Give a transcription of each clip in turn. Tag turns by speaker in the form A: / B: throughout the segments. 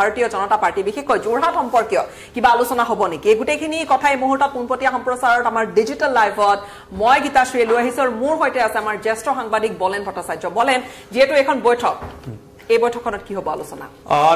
A: ভাৰতীয় জনতা পাৰ্টী বিশেষকৈ যোৰহাট সম্পৰ্কীয় কিবা আলোচনা হ'ব নেকি এই গোটেইখিনি কথা এই মুহূৰ্তত পোনপটীয়া সম্প্ৰচাৰত আমাৰ ডিজিটেল লাইভত মই গীতাশ্ৰীয়ে লৈ আহিছো আৰু মোৰ সৈতে আছে আমাৰ জ্যেষ্ঠ সাংবাদিক বলেন ভট্টাচাৰ্য বলেন যিহেতু এখন বৈঠক এই বৈঠকখনত কি হ'ব আলোচনা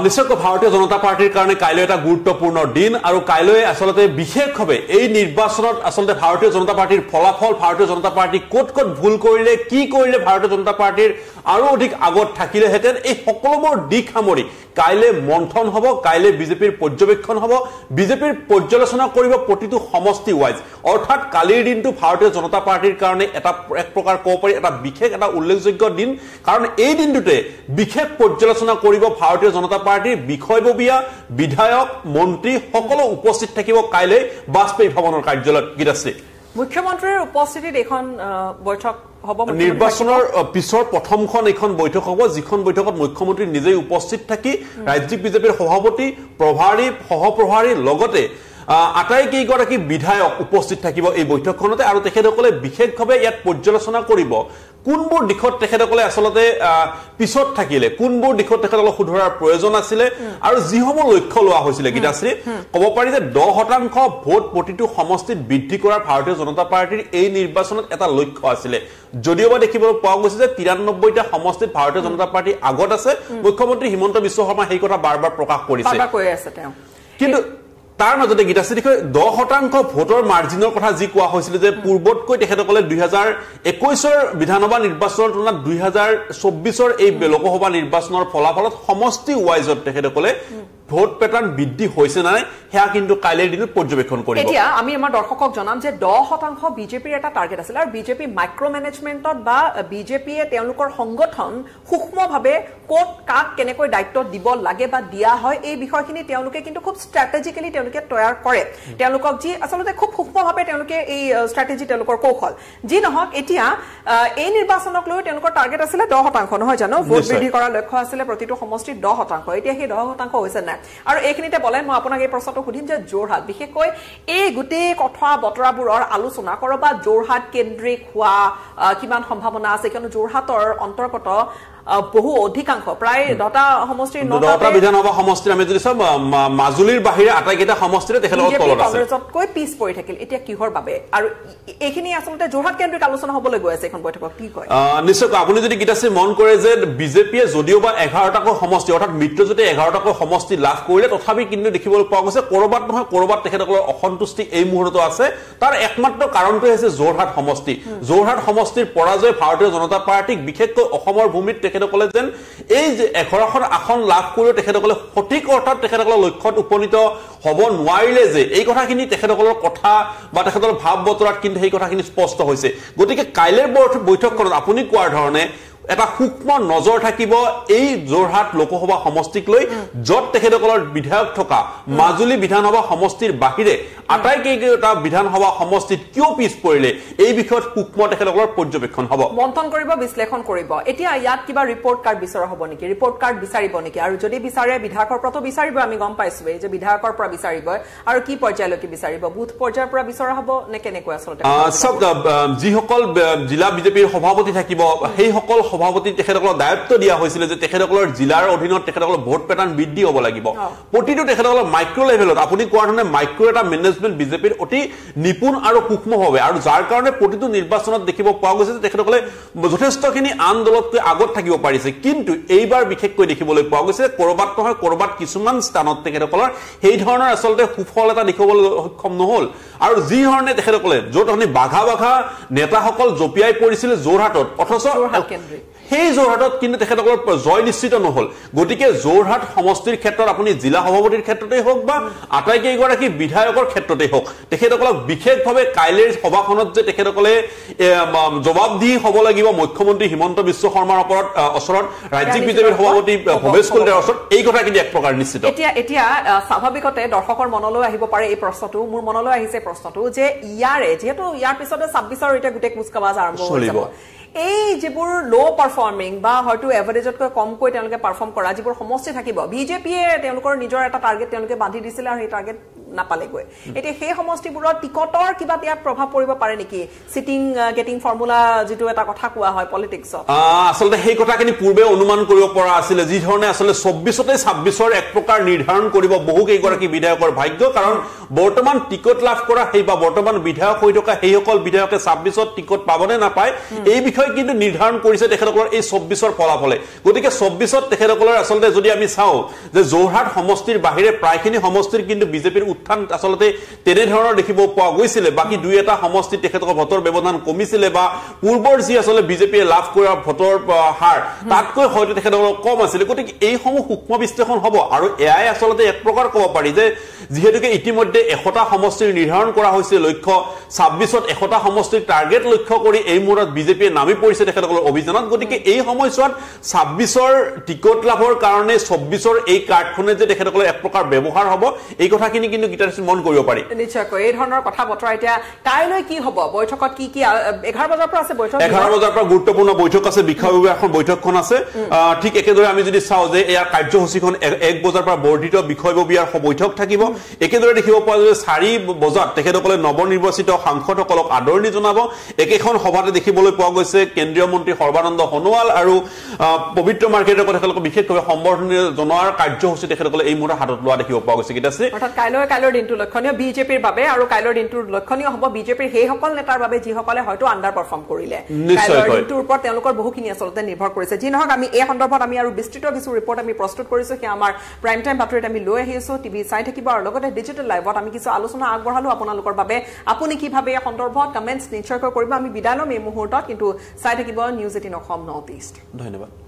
B: নিশ্চয়কৈ ভাৰতীয় জনতা পাৰ্টীৰ কাৰণে কাইলৈ এটা গুৰুত্বপূৰ্ণ দিন আৰু কাইলৈ আচলতে বিশেষভাৱে এই নিৰ্বাচনত আচলতে ভাৰতীয় জনতা পাৰ্টীৰ ফলাফল ভাৰতীয় জনতা পাৰ্টী ক'ত ক'ত ভুল কৰিলে কি কৰিলে ভাৰতীয় জনতা পাৰ্টীৰ আৰু অধিক আগত থাকিলেহেঁতেন এই সকলোবোৰ দিশ সামৰি কাইলৈ মন্থন হ'ব কাইলৈ বিজেপিৰ পৰ্যবেক্ষণ হ'ব বিজেপিৰ পৰ্যালোচনা কৰিব প্ৰতিটো সমষ্টি ৱাইজ অৰ্থাৎ কালিৰ দিনটো ভাৰতীয় জনতা পাৰ্টীৰ কাৰণে এটা এক প্ৰকাৰ ক'ব পাৰি এটা বিশেষ এটা উল্লেখযোগ্য দিন কাৰণ এই দিনটোতে বিশেষ পৰ্যালোচনা কৰিব ভাৰতীয় জনতা পাৰ্টীৰ বিষয়ববীয়া বিধায়ক মন্ত্ৰী সকলো উপস্থিত থাকিব কাইলৈ বাজপেয়ী ভৱনৰ কাৰ্যালয়ত গীতাশ্ৰী
A: মুখ্যমন্ত্ৰীৰ উপস্থিতিত এইখন বৈঠক হ'ব নিৰ্বাচনৰ
B: পিছৰ প্ৰথমখন এইখন বৈঠক হ'ব যিখন বৈঠকত মুখ্যমন্ত্ৰী নিজেই উপস্থিত থাকি ৰাজ্যিক বিজেপিৰ সভাপতি প্ৰভাৰী সহপ্ৰভাৰীৰ লগতে আটাইকেইগৰাকী বিধায়ক উপস্থিত থাকিব এই বৈঠকখনতে আৰু তেখেতসকলে বিশেষভাৱে ইয়াত পৰ্যালোচনা কৰিব কোনবোৰ দিশত তেখেতসকলে আচলতে পিছত থাকিলে কোনবোৰ দিশত তেখেতসকলক শুধৰাৰ প্ৰয়োজন আছিলে আৰু যিসমূহ লক্ষ্য লোৱা হৈছিলে গীতাশ্ৰী ক'ব পাৰি যে দহ শতাংশ ভোট প্ৰতিটো সমষ্টিত বৃদ্ধি কৰাৰ ভাৰতীয় জনতা পাৰ্টীৰ এই নিৰ্বাচনত এটা লক্ষ্য আছিলে যদিও বা দেখিবলৈ পোৱা গৈছে যে তিৰান্নব্বৈটা সমষ্টিত ভাৰতীয় জনতা পাৰ্টী আগত আছে মুখ্যমন্ত্ৰী হিমন্ত বিশ্ব শৰ্মা সেই কথা বাৰ বাৰ প্ৰকাশ কৰিছে কিন্তু তাৰ মাজতে গীতাশ্ৰী দেশে দহ শতাংশ ভোটৰ মাৰ্জিনৰ কথা যি কোৱা হৈছিলে যে পূৰ্বতকৈ তেখেতসকলে দুহেজাৰ একৈশৰ বিধানসভা নিৰ্বাচনৰ তুলনাত দুহেজাৰ চৌব্বিছৰ এই লোকসভা নিৰ্বাচনৰ ফলাফলত সমষ্টি ৱাইজত তেখেতসকলে ভোট পেটার্ন বৃদ্ধি হয়েছে নাই সেয়া কিন্তু কাইলের দিন পর্যবেক্ষণ করি এটা
A: আমি আমার দর্শকক জানাম যে দশ শতাংশ বিজেপির এটা টার্গেট আছে আর বিজেপি মাইক্রো ম্যানেজমেন্ট বা বিজেপিয়ে সংগঠন সূক্ষ্মভাবে কত কাক কেন দায়িত্ব দিব লাগে বা দিয়া হয় এই বিষয়খিনি কিন্তু খুব স্ট্র্যাটেজিক্যালি তৈয়ার করে যি আসলে খুব সূক্ষ্মভাবে এই স্ট্র্যাটেজি কৌশল যি নহক এতিয়া এই নির্বাচনক লোক টার্গেট আছে দশ শতাংশ নহয় জানো ভোট বৃদ্ধি করার লক্ষ্য আসে প্রতিটি সমষ্টির দশ শতাংশ এটা সেই দশ শতাংশ হয়েছে নাই না আৰু এইখিনিতে বলে মই আপোনাক এই প্ৰশ্নটো সুধিম যে যোৰহাট বিশেষকৈ এই গোটেই কথা বতৰাবোৰৰ আলোচনা কৰ বা যোৰহাট কেন্দ্ৰিক হোৱা কিমান সম্ভাৱনা আছে কিয়নো যোৰহাটৰ অন্তৰ্গত বহু অধিকাংশ প্ৰায় দহটা সমষ্টিৰ দহটা বিধানসভা
B: সমষ্টিৰ আমি যদি চাওঁ মাজুলীৰ বাহিৰে আটাইকেইটা সমষ্টিৰে তেখেতলোকৰ
A: পিছ পৰি থাকিল এতিয়া কিহৰ বাবে আৰু এইখিনি আচলতে যোৰহাট কেন্দ্ৰিক আলোচনা হবলৈ গৈ আছে এখন বৈঠকত কি কয়
B: নিশ্চয়কৈ আপুনি যদি গীতাশ্ৰী মন কৰে যে বিজেপিয়ে যদিও বা এঘাৰটাকৈ সমষ্টি অৰ্থাৎ মিত্ৰজোঁটে এঘাৰটাকৈ সমষ্টি লাভ কৰিলে তথাপি কিন্তু দেখিবলৈ পোৱা গৈছে ক'ৰবাত নহয় ক'ৰবাত তেখেতসকলৰ অসন্তুষ্টি এই মুহূৰ্ততো আছে তাৰ একমাত্ৰ কাৰণটোৱে হৈছে যোৰহাট সমষ্টি যোৰহাট সমষ্টিৰ পৰাজয় ভাৰতীয় জনতা পাৰ্টীক বিশেষকৈ অসমৰ ভূমিত তেখেতসকলে যেন এই যে এঘাৰখন আসন লাভ কৰিও তেখেতসকলে সঠিক অৰ্থত তেখেতসকলৰ লক্ষ্যত উপনীত হ'ব নোৱাৰিলে যে এই কথাখিনি তেখেতসকলৰ কথা বা তেখেতসকলৰ ভাৱ বতৰাত কিন্তু সেই কথাখিনি স্পষ্ট হৈছে গতিকে কাইলৈৰ বৈঠকখনত আপুনি কোৱাৰ ধৰণে এটা সূক্ষ্ম নজৰ থাকিব এই যোৰহাট লোকসভা সমষ্টিক লৈ য'ত তেখেতসকলৰ বিধায়ক থকা মাজুলী বিধানসভা সমষ্টিৰ বাহিৰে আটাইকেইটা বিধানসভা সমষ্টিত কিয় পিছ পৰিলে এই বিষয়ত সূক্ষ্ম তেখেতসকলৰ পৰ্যবেক্ষণ হব
A: মন্থন কৰিব বিশ্লেষণ কৰিব এতিয়া ইয়াত কিবা ৰিপৰ্ট কাৰ্ড বিচৰা হব নেকি ৰিপৰ্ট কাৰ্ড বিচাৰিব নেকি আৰু যদি বিচাৰে বিধায়কৰ পৰাতো বিচাৰিব আমি গম পাইছো যে বিধায়কৰ পৰা বিচাৰিব আৰু কি পৰ্যায়লৈকে বিচাৰিব বুথ পৰ্যায়ৰ পৰা বিচৰা হব নে কেনেকৈ আচলতে
B: যিসকল জিলা বিজেপিৰ সভাপতি থাকিব সেইসকল সভাপতি তেখেতসকলক দায়িত্ব দিয়া হৈছিলে যে তেখেতসকলৰ জিলাৰ অধীনত তেখেতসকলৰ ভোট পেটাৰ্ণ বৃদ্ধি হব লাগিব প্ৰতিটো তেখেতসকলৰ মাইক্ৰ লেভেলত আপুনি কোৱা ধৰণে মাইক্ৰ এটা মেনেজ এষ্টেবলিশমেণ্ট বিজেপিৰ অতি নিপুণ আৰু সূক্ষ্মভাৱে আৰু যাৰ কাৰণে প্ৰতিটো নিৰ্বাচনত দেখিব পোৱা গৈছে যে তেখেতসকলে যথেষ্টখিনি আন দলতকৈ আগত থাকিব পাৰিছে কিন্তু এইবাৰ বিশেষকৈ দেখিবলৈ পোৱা গৈছে ক'ৰবাত নহয় ক'ৰবাত কিছুমান স্থানত তেখেতসকলৰ সেই ধৰণৰ আচলতে সুফল এটা দেখিবলৈ সক্ষম নহ'ল আৰু যি ধৰণে তেখেতসকলে য'ত বাঘা বাঘা নেতাসকল জঁপিয়াই পৰিছিল যোৰহাটত অথচ সেই যোৰহাটত কিন্তু তেখেতসকলৰ জয় নিশ্চিত নহ'ল গতিকে যোৰহাট সমষ্টিৰ ক্ষেত্ৰত আপুনি জিলা সভাপতিৰ ক্ষেত্ৰতেই হওক বা আটাইকেইগৰাকী বিধায়কৰ ক্ষেত্ৰতেই হওক তেখেতসকলক বিশেষভাৱে কাইলৈৰ সভাখনত যে তেখেতসকলে জবাবদিহি হ'ব লাগিব মুখ্যমন্ত্ৰী হিমন্ত বিশ্ব শৰ্মাৰ ওপৰত ওচৰত ৰাজ্যিক বিজেপিৰ সভাপতি ভৱেশ কলিতাৰ ওচৰত এই কথা কিন্তু এক প্ৰকাৰ নিশ্চিত
A: এতিয়া এতিয়া স্বাভাৱিকতে দৰ্শকৰ মনলৈ আহিব পাৰে এই প্ৰশ্নটো মোৰ মনলৈ আহিছে প্ৰশ্নটো যে ইয়াৰে যিহেতু ইয়াৰ পিছতে ছাব্বিছৰ এতিয়া গোটেই কুচকাৱাজ আৰম্ভ হৈছে এই যিবোৰ ল' পাৰফৰ্মিং বা হয়তো এভাৰেজতকৈ কমকৈ তেওঁলোকে পাৰফৰ্ম কৰা যিবোৰ সমষ্টি থাকিব বিজেপিয়ে তেওঁলোকৰ নিজৰ এটা টাৰ্গেট তেওঁলোকে বান্ধি দিছিলে আৰু সেই টাৰ্গেট নাপালেগৈ এতিয়া সেই সমষ্টিবোৰত টিকটৰ কিবা বেয়া প্ৰভাৱ পৰিব পাৰে নেকি চিটিং গেটিং ফৰ্মুলা যিটো এটা কথা কোৱা হয় পলিটিক্সত
B: আচলতে সেই কথাখিনি পূৰ্বে অনুমান কৰিব পৰা আছিলে যি ধৰণে আচলতে চৌব্বিছতে ছাব্বিছৰ এক প্ৰকাৰ নিৰ্ধাৰণ কৰিব বহুকেইগৰাকী বিধায়কৰ ভাগ্য কাৰণ বৰ্তমান টিকট লাভ কৰা সেই বা বৰ্তমান বিধায়ক হৈ থকা সেইসকল বিধায়কে ছাব্বিছত টিকট পাবনে নাপায় এই বিষয়ে কিন্তু নিৰ্ধাৰণ কৰিছে তেখেতসকলৰ এই চৌব্বিছৰ ফলাফলে গতিকে চৌব্বিছত তেখেতসকলৰ আচলতে যদি আমি চাওঁ যে যোৰহাট সমষ্টিৰ বাহিৰে প্ৰায়খিনি সমষ্টিৰ কিন্তু বিজেপিৰ উত্থান আচলতে তেনেধৰণৰ দেখিব পোৱা গৈছিলে বাকী দুই এটা সমষ্টিত তেখেতসকলৰ ভোটৰ ব্যৱধান কমিছিলে বা পূৰ্বৰ যি আচলতে বিজেপিয়ে লাভ কৰা ভোটৰ হাৰ তাতকৈ হয়তো তেখেতসকলৰ কম আছিলে গতিকে এইসমূহ সূক্ষ্ম বিশ্লেষণ হ'ব আৰু এয়াই আচলতে এক প্ৰকাৰ ক'ব পাৰি যে যিহেতুকে ইতিমধ্যে এশটা সমষ্টিৰ নিৰ্ধাৰণ কৰা হৈছে লক্ষ্য ছাব্বিছত এশটা সমষ্টিৰ টাৰ্গেট লক্ষ্য কৰি এই মুহূৰ্তত বিজেপিয়ে নামি পৰিছে তেখেতসকলৰ অভিযানত গতিকে এই সময়ছোৱাত ছাব্বিছৰ টিকট লাভৰ কাৰণে চৌব্বিছৰ এই কাৰ্ডখনে যে তেখেতসকলৰ এক প্ৰকাৰ ব্যৱহাৰ হ'ব এই কথাখিনি কিন্তু কীৰ্তনশ্ৰী মন কৰিব পাৰি
A: নিশ্চয়কৈ এই ধৰণৰ কথা বতৰা এতিয়া কাইলৈ কি হ'ব বৈঠকত কি কি এঘাৰ বজাৰ পৰা আছে বৈঠক এঘাৰ
B: বজাৰ পৰা গুৰুত্বপূৰ্ণ বৈঠক আছে বিষয়ভাৱে এখন বৈঠকখন আছে ঠিক একেদৰে আমি যদি চাওঁ যে ইয়াৰ কাৰ্যসূচীখন এক বজাৰ পৰা বৰ্ধিত বিষয়ববীয়াৰ বৈঠক থাকিব একেদৰে দেখিব পোৱা যে চাৰি বজাত তেখেতসকলে নৱনিৰ্বাচিত সাংসদসকলক আদৰণি জনাব একেখন সভাতে দেখিবলৈ পোৱা গৈছে কেন্দ্ৰীয় মন্ত্ৰী সৰ্বানন্দ সোণোৱাল আৰু পবিত্ৰ মাৰ্কেটৰ পৰা তেখেতলোকে বিশেষভাৱে সম্বৰ্ধনী জনোৱাৰ কাৰ্যসূচী তেখেতসকলে এই মুহূৰ্তত হাতত লোৱা দেখিব পোৱা গৈছে
A: কাইলৈ কাইলৈৰ দিনটো লক্ষণীয় বিজেপিৰ বাবে আৰু কাইলৈৰ দিনটো লক্ষণীয় হ'ব বিজেপিৰ সেইসকল নেতাৰ বাবে যিসকলে হয়তো আণ্ডাৰ পাৰফৰ্ম কৰিলে কাইলৈৰ দিনটোৰ ওপৰত তেওঁলোকৰ বহুখিনি আচলতে নিৰ্ভৰ কৰিছে যি নহওক আমি এই সন্দৰ্ভত আমি আৰু বিস্তৃত কিছু ৰিপৰ্ট আমি প্ৰস্তুত কৰিছোঁ সেয়া আমাৰ প্ৰাইম টাইম বাতৰিত আমি লৈ আহিছোঁ টিভি চাই থাকিব আৰু লগতে ডিজিটেল লাইভত আমি কিছু আলোচনা আগবঢ়ালোঁ আপোনালোকৰ বাবে আপুনি কিভাবে এই সন্দৰ্ভত কমেণ্টছ নিশ্চয়কৈ কৰিব আমি বিদায় ল'ম এই মুহূৰ্তত কিন্তু চাই থাকিব news eighteen Assam north east
B: ধন্যবাদ